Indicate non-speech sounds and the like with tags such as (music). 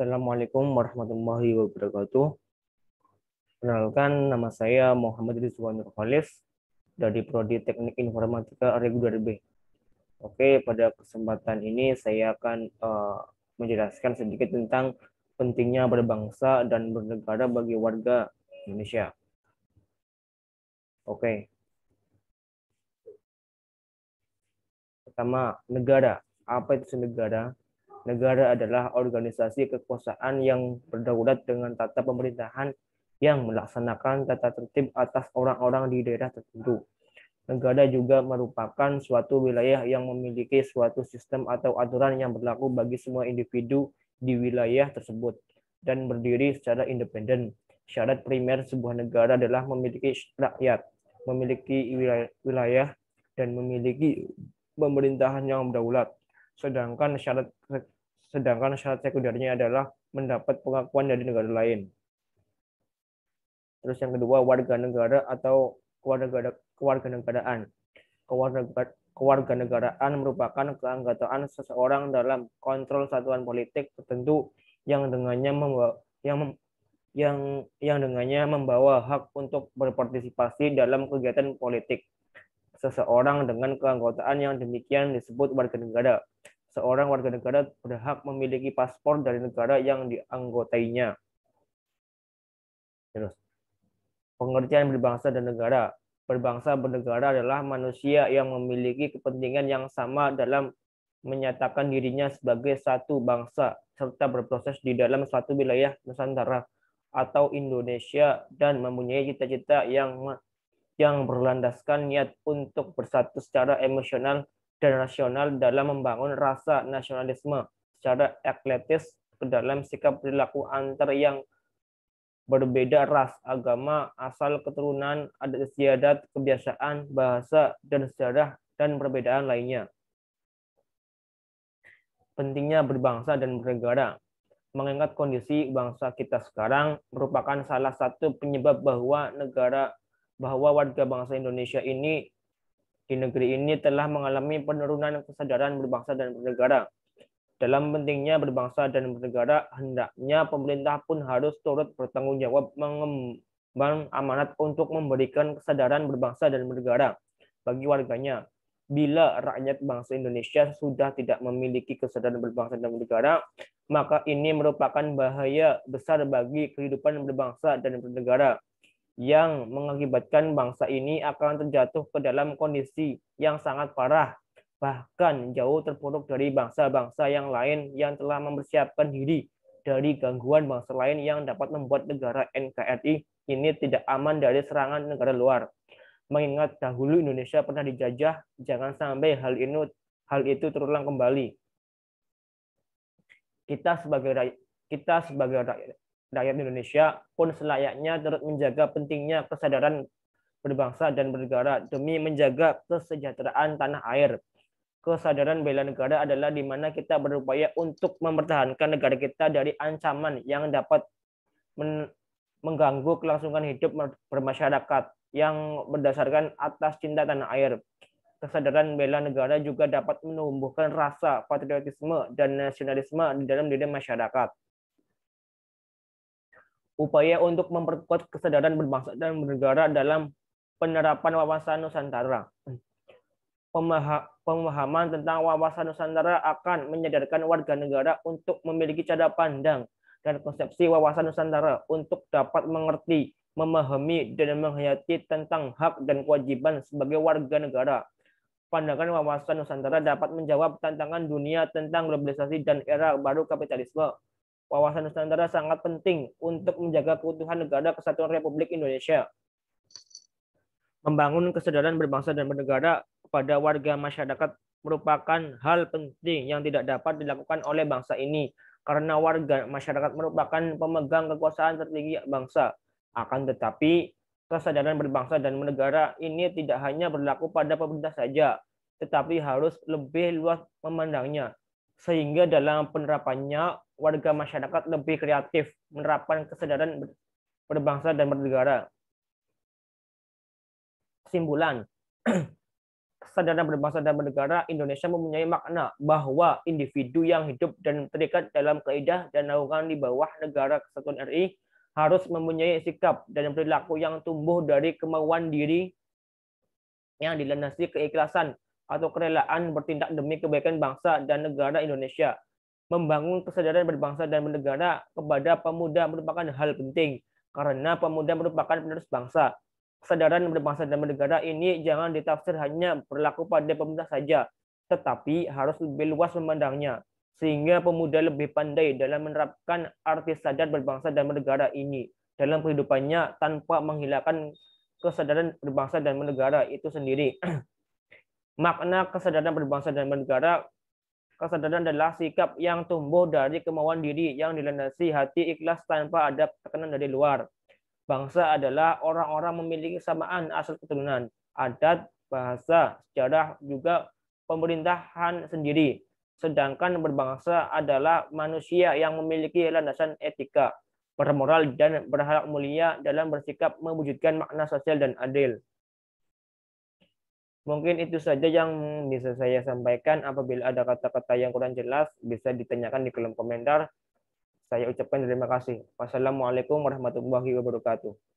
Assalamualaikum warahmatullahi wabarakatuh. Perkenalkan, nama saya Muhammad Rizwan Khalif dari Prodi Teknik Informatika Reguler B. Oke, pada kesempatan ini saya akan uh, menjelaskan sedikit tentang pentingnya berbangsa dan bernegara bagi warga Indonesia. Oke. Pertama, negara. Apa itu negara? Negara adalah organisasi kekuasaan yang berdaulat dengan tata pemerintahan yang melaksanakan tata tertib atas orang-orang di daerah tertentu. Negara juga merupakan suatu wilayah yang memiliki suatu sistem atau aturan yang berlaku bagi semua individu di wilayah tersebut dan berdiri secara independen. Syarat primer sebuah negara adalah memiliki rakyat, memiliki wilayah, dan memiliki pemerintahan yang berdaulat sedangkan syarat sedangkan syarat sekundernya adalah mendapat pengakuan dari negara lain. Terus yang kedua warga negara atau keluarga kewarganegaraan. kewarganegaraan merupakan keanggotaan seseorang dalam kontrol satuan politik tertentu yang dengannya membawa yang yang yang dengannya membawa hak untuk berpartisipasi dalam kegiatan politik Seseorang dengan keanggotaan yang demikian disebut warga negara. Seorang warga negara berhak memiliki paspor dari negara yang dianggotainya. Terus, pengertian berbangsa dan negara. Berbangsa bernegara adalah manusia yang memiliki kepentingan yang sama dalam menyatakan dirinya sebagai satu bangsa serta berproses di dalam suatu wilayah Nusantara atau Indonesia dan mempunyai cita-cita yang yang berlandaskan niat untuk bersatu secara emosional dan rasional dalam membangun rasa nasionalisme secara ekletis ke dalam sikap perilaku antar yang berbeda ras, agama, asal keturunan, adat istiadat, kebiasaan, bahasa, dan sejarah, dan perbedaan lainnya. Pentingnya berbangsa dan bernegara mengingat kondisi bangsa kita sekarang merupakan salah satu penyebab bahwa negara bahwa warga bangsa Indonesia ini di negeri ini telah mengalami penurunan kesadaran berbangsa dan bernegara. Dalam pentingnya berbangsa dan bernegara, hendaknya pemerintah pun harus turut bertanggung jawab mengembang amanat untuk memberikan kesadaran berbangsa dan bernegara bagi warganya. Bila rakyat bangsa Indonesia sudah tidak memiliki kesadaran berbangsa dan bernegara, maka ini merupakan bahaya besar bagi kehidupan berbangsa dan bernegara yang mengakibatkan bangsa ini akan terjatuh ke dalam kondisi yang sangat parah, bahkan jauh terpuruk dari bangsa-bangsa yang lain yang telah mempersiapkan diri dari gangguan bangsa lain yang dapat membuat negara NKRI ini tidak aman dari serangan negara luar. Mengingat dahulu Indonesia pernah dijajah, jangan sampai hal ini hal itu terulang kembali. Kita sebagai kita sebagai rakyat Indonesia pun selayaknya turut menjaga pentingnya kesadaran berbangsa dan bernegara demi menjaga kesejahteraan tanah air. Kesadaran bela negara adalah di mana kita berupaya untuk mempertahankan negara kita dari ancaman yang dapat men mengganggu kelangsungan hidup bermasyarakat yang berdasarkan atas cinta tanah air. Kesadaran bela negara juga dapat menumbuhkan rasa patriotisme dan nasionalisme di dalam diri masyarakat upaya untuk memperkuat kesadaran berbangsa dan bernegara dalam penerapan wawasan Nusantara. pemahaman tentang wawasan Nusantara akan menyadarkan warga negara untuk memiliki cara pandang dan konsepsi wawasan Nusantara untuk dapat mengerti, memahami, dan menghayati tentang hak dan kewajiban sebagai warga negara. Pandangan wawasan Nusantara dapat menjawab tantangan dunia tentang globalisasi dan era baru kapitalisme wawasan Nusantara sangat penting untuk menjaga keutuhan negara kesatuan Republik Indonesia. Membangun kesadaran berbangsa dan bernegara kepada warga masyarakat merupakan hal penting yang tidak dapat dilakukan oleh bangsa ini karena warga masyarakat merupakan pemegang kekuasaan tertinggi bangsa. Akan tetapi, kesadaran berbangsa dan bernegara ini tidak hanya berlaku pada pemerintah saja, tetapi harus lebih luas memandangnya. Sehingga dalam penerapannya, warga masyarakat lebih kreatif menerapkan kesadaran berbangsa dan bernegara. Kesimpulan, (clears throat) kesadaran berbangsa dan bernegara Indonesia mempunyai makna bahwa individu yang hidup dan terikat dalam kaidah dan naungan di bawah negara kesatuan RI harus mempunyai sikap dan perilaku yang tumbuh dari kemauan diri yang dilandasi keikhlasan atau kerelaan bertindak demi kebaikan bangsa dan negara Indonesia membangun kesadaran berbangsa dan bernegara kepada pemuda merupakan hal penting karena pemuda merupakan penerus bangsa. Kesadaran berbangsa dan bernegara ini jangan ditafsir hanya berlaku pada pemuda saja, tetapi harus lebih luas memandangnya sehingga pemuda lebih pandai dalam menerapkan arti sadar berbangsa dan bernegara ini dalam kehidupannya tanpa menghilangkan kesadaran berbangsa dan bernegara itu sendiri. (clears throat) Makna kesadaran berbangsa dan bernegara Kesadaran adalah sikap yang tumbuh dari kemauan diri yang dilandasi hati ikhlas tanpa ada tekanan dari luar. Bangsa adalah orang-orang memiliki kesamaan asal keturunan, adat, bahasa, sejarah, juga pemerintahan sendiri. Sedangkan berbangsa adalah manusia yang memiliki landasan etika, bermoral, dan berharap mulia dalam bersikap mewujudkan makna sosial dan adil. Mungkin itu saja yang bisa saya sampaikan. Apabila ada kata-kata yang kurang jelas, bisa ditanyakan di kolom komentar. Saya ucapkan terima kasih. Wassalamualaikum warahmatullahi wabarakatuh.